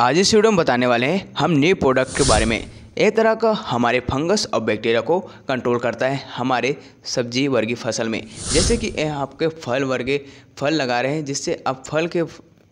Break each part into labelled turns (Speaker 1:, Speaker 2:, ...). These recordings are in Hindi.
Speaker 1: आज इस वीडियो में बताने वाले हैं हम न्यू प्रोडक्ट के बारे में एक तरह का हमारे फंगस और बैक्टीरिया को कंट्रोल करता है हमारे सब्जी वर्गीय फसल में जैसे कि यह आपके फल वर्गे फल लगा रहे हैं जिससे आप फल के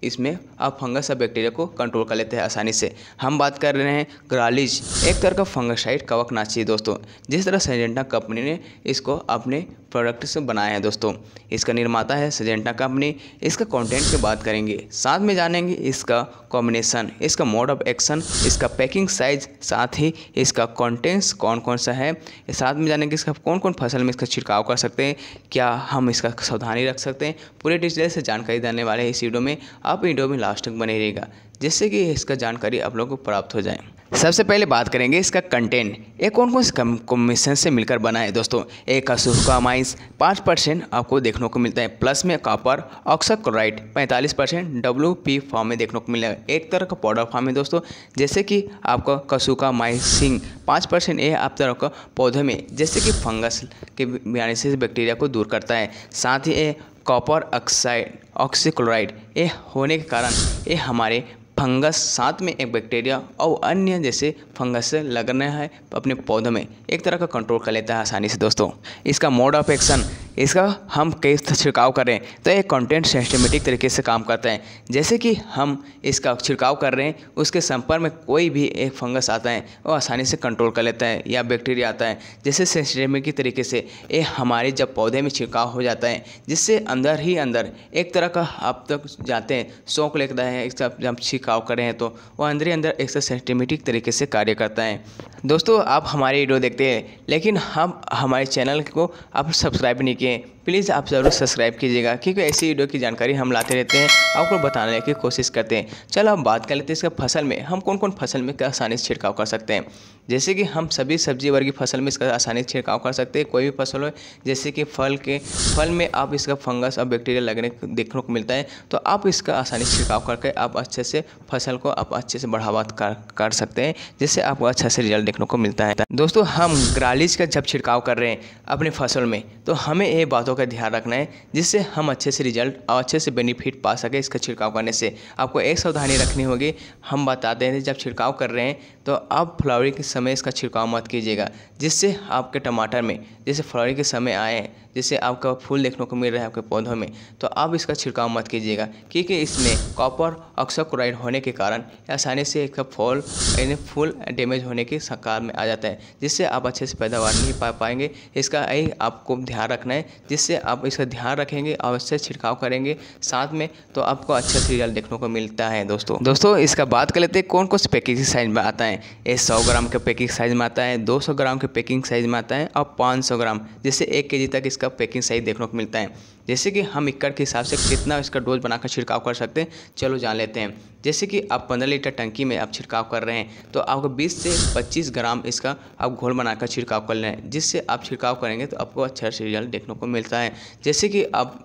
Speaker 1: इसमें आप फंगस और बैक्टीरिया को कंट्रोल कर लेते हैं आसानी से हम बात कर रहे हैं ग्रालिज एक तरह का फंगसाइड नाची दोस्तों जिस तरह सेजेंटा कंपनी ने इसको अपने प्रोडक्ट से हैं दोस्तों इसका निर्माता है सजेंटा कंपनी इसका कंटेंट की बात करेंगे साथ में जानेंगे इसका कॉम्बिनेशन इसका मोड ऑफ एक्शन इसका पैकिंग साइज साथ ही इसका कंटेंट्स कौन कौन सा है साथ में जानेंगे इसका कौन कौन फसल में इसका छिड़काव कर सकते हैं क्या हम इसका सावधानी रख सकते हैं पूरे डिटेल से जानकारी देने वाले हैं इस वीडियो में आप वीडियो में लास्ट तक बने रहेगा जिससे कि इसका जानकारी आप लोगों को प्राप्त हो जाए सबसे पहले बात करेंगे इसका कंटेंट ये कौन कौन से कमीशन से मिलकर बना है दोस्तों एक असूफका माइंस पाँच परसेंट आपको देखने को मिलता है प्लस में कॉपर ऑक्सा क्लोराइड पैंतालीस परसेंट डब्ल्यू पी फॉर्म में देखने को मिलेगा एक तरह का पाउडर फॉर्म है दोस्तों जैसे कि आपका कसुका माइसिंग पाँच परसेंट ये आप तरह का पौधे में जैसे कि फंगस के बीमारी से बैक्टीरिया को दूर करता है साथ ही ये कॉपर ऑक्साइड ऑक्सीक्लोराइड ये होने के कारण ये हमारे फंगस साथ में एक बैक्टीरिया और अन्य जैसे फंगस से लगना है अपने पौधों में एक तरह का कंट्रोल कर लेता है आसानी से दोस्तों इसका मोड ऑफ एक्शन इसका हम कई छिड़काव करें तो ये कंटेंट सिस्टमेटिक तरीके से काम करते हैं जैसे कि हम इसका छिड़काव कर रहे हैं उसके संपर्क में कोई भी एक फंगस आता है वो आसानी से कंट्रोल कर लेता है या बैक्टीरिया आता है जैसे सिस्टमेटिक तरीके से ये हमारे जब पौधे में छिड़काव हो जाता है जिससे अंदर ही अंदर एक तरह का अब तक जाते हैं शौक लेता है जब छिड़काव कर रहे हैं तो वह अंदर ही अंदर एक सिस्टमेटिक तरीके से कार्य करता है दोस्तों आप हमारे वीडियो देखते हैं लेकिन हम हमारे चैनल को आप सब्सक्राइब नहीं किए que प्लीज़ आप ज़रूर सब्सक्राइब कीजिएगा क्योंकि ऐसी वीडियो की जानकारी हम लाते रहते हैं आपको बताने की कोशिश करते हैं चलो हम बात कर लेते हैं इसका फसल में हम कौन कौन फसल में आसानी से छिड़काव कर सकते हैं जैसे कि हम सभी सब्जी वर्ग की फसल में इसका आसानी से छिड़काव कर सकते हैं कोई भी फसल हो जैसे कि फल के फल में आप इसका फंगस और बैक्टीरिया लगने देखने को मिलता है तो आप इसका आसानी से छिड़काव करके आप अच्छे से फसल को आप अच्छे से बढ़ावा कर, कर सकते हैं जिससे आपको अच्छा से रिजल्ट देखने को मिलता है दोस्तों हम ग्रालिज का जब छिड़काव कर रहे हैं अपनी फसल में तो हमें ये बातों का ध्यान रखना है जिससे हम अच्छे से रिजल्ट और अच्छे से बेनिफिट पा सकें इसका छिड़काव करने से आपको एक सावधानी रखनी होगी हम बताते हैं जब छिड़काव कर रहे हैं तो आप फ्लावरिंग के समय इसका छिड़काव मत कीजिएगा जिससे आपके टमाटर में जैसे फ्लावरिंग के समय आए जैसे आपका फूल देखने को मिल रहा है आपके पौधों में तो आप इसका छिड़काव मत कीजिएगा क्योंकि इसमें कॉपर ऑक्सोक्राइड होने के कारण आसानी से इसका फॉल यानी फूल डैमेज होने के कारण में आ जाता है जिससे आप अच्छे से पैदावार नहीं पा पाएंगे इसका यही आपको ध्यान रखना है जिससे इससे आप इसका ध्यान रखेंगे अवश्य छिड़काव करेंगे साथ में तो आपको अच्छा सीरियल देखने को मिलता है दोस्तों दोस्तों इसका बात कर लेते हैं कौन कौन से पैकिंग साइज में आता है ये सौ ग्राम के पैकिंग साइज में आता है दो ग्राम के पैकिंग साइज में आता है और पाँच ग्राम जैसे एक के तक इसका पैकिंग साइज देखने को मिलता है जैसे कि हम इक्कड़ के हिसाब से कितना इसका डोज बनाकर छिड़काव कर सकते हैं चलो जान लेते हैं जैसे कि आप पंद्रह लीटर टंकी में आप छिड़काव कर रहे हैं तो आपको बीस से पच्चीस ग्राम इसका आप घोल बनाकर छिड़काव कर लें जिससे आप छिड़काव करेंगे तो आपको अच्छा से रिजल्ट देखने को मिलता है जैसे कि आप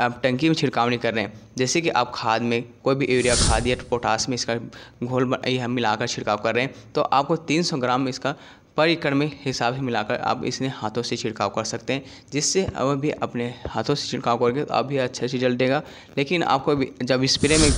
Speaker 1: आप टंकी में छिड़काव नहीं कर रहे हैं जैसे कि आप खाद में कोई भी यूरिया खाद या पोटास में इसका घोल यह मिलाकर छिड़काव कर रहे हैं तो आपको 300 ग्राम इसका पर एकड़ में हिसाब ही मिलाकर आप इसने हाथों से छिड़काव कर सकते हैं जिससे अब भी अपने हाथों से छिड़काव करके तो अभी भी से रिजल्ट देगा लेकिन आपको जब स्प्रे में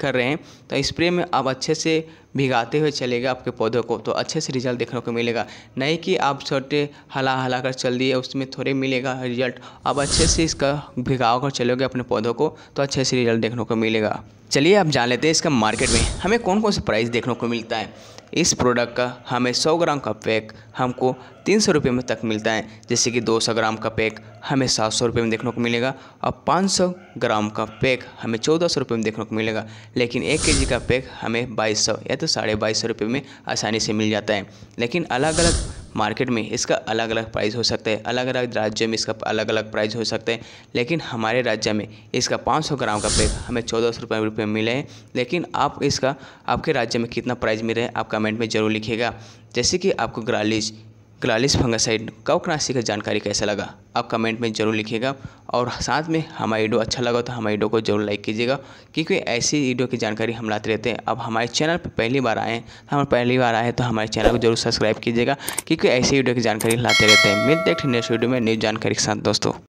Speaker 1: कर रहे हैं तो स्प्रे में आप अच्छे से भिगाते हुए चलेगा आपके पौधों को तो अच्छे से रिजल्ट देखने को मिलेगा नहीं कि आप छोटे हला हला कर चल दिए उसमें थोड़े मिलेगा रिजल्ट आप अच्छे से इसका भिगाओ कर चलोगे अपने पौधों को तो अच्छे से रिजल्ट देखने को मिलेगा चलिए आप जान लेते हैं इसका मार्केट में हमें कौन कौन सा प्राइस देखने को मिलता है इस प्रोडक्ट का हमें 100 ग्राम का पैक हमको तीन सौ रुपये में तक मिलता है जैसे कि 200 ग्राम का पैक हमें सात सौ रुपये में देखने को मिलेगा और 500 ग्राम का पैक हमें चौदह सौ रुपये में देखने को मिलेगा लेकिन एक के जी का पैक हमें बाईस सौ या तो तो साढ़े बाईस सौ रुपये में आसानी से मिल जाता है लेकिन अलग अलग मार्केट में इसका अलग अलग प्राइस हो सकता है अलग अलग राज्य में इसका अलग अलग प्राइस हो सकता है लेकिन हमारे राज्य में इसका 500 ग्राम का पैक हमें चौदह सौ रुपये रुपये मिले हैं लेकिन आप इसका आपके राज्य में कितना प्राइस मिल रहा है आप कमेंट में ज़रूर लिखिएगा जैसे कि आपको ग्रालिज क्लालिस कव क्रांसी का जानकारी कैसा लगा आप कमेंट में ज़रूर लिखिएगा और साथ में हमारा वीडियो अच्छा लगा तो हमारे वीडियो को जरूर लाइक कीजिएगा क्योंकि ऐसी वीडियो की जानकारी हम लाते रहते हैं अब हमारे चैनल पर पहली बार आए तो हम पहली बार आए तो हमारे चैनल को जरूर सब्सक्राइब कीजिएगा क्योंकि ऐसी वीडियो की जानकारी लाते रहते हैं मिलते हैं नेक्स्ट वीडियो में न्यूज़ जानकारी के साथ दोस्तों